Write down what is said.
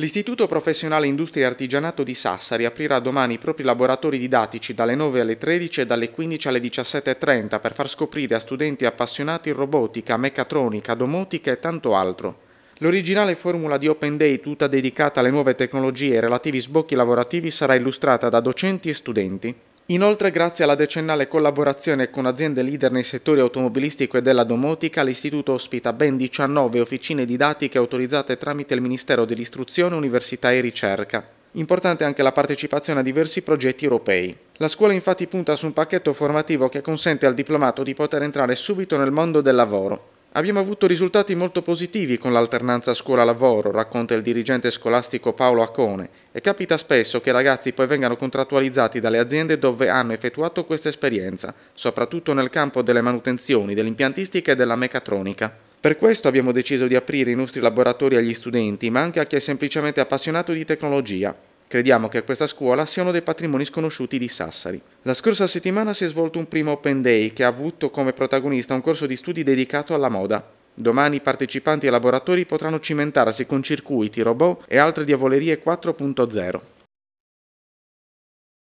L'Istituto Professionale Industria e Artigianato di Sassari aprirà domani i propri laboratori didattici dalle 9 alle 13 e dalle 15 alle 17.30 per far scoprire a studenti appassionati robotica, meccatronica, domotica e tanto altro. L'originale formula di Open Day tutta dedicata alle nuove tecnologie e relativi sbocchi lavorativi sarà illustrata da docenti e studenti. Inoltre, grazie alla decennale collaborazione con aziende leader nei settori automobilistico e della domotica, l'Istituto ospita ben 19 officine didattiche autorizzate tramite il Ministero dell'Istruzione, Università e Ricerca. Importante anche la partecipazione a diversi progetti europei. La scuola infatti punta su un pacchetto formativo che consente al diplomato di poter entrare subito nel mondo del lavoro. Abbiamo avuto risultati molto positivi con l'alternanza scuola-lavoro, racconta il dirigente scolastico Paolo Acone, e capita spesso che i ragazzi poi vengano contrattualizzati dalle aziende dove hanno effettuato questa esperienza, soprattutto nel campo delle manutenzioni, dell'impiantistica e della meccatronica. Per questo abbiamo deciso di aprire i nostri laboratori agli studenti, ma anche a chi è semplicemente appassionato di tecnologia. Crediamo che questa scuola sia uno dei patrimoni sconosciuti di Sassari. La scorsa settimana si è svolto un primo Open Day che ha avuto come protagonista un corso di studi dedicato alla moda. Domani partecipanti ai laboratori potranno cimentarsi con circuiti, robot e altre diavolerie 4.0.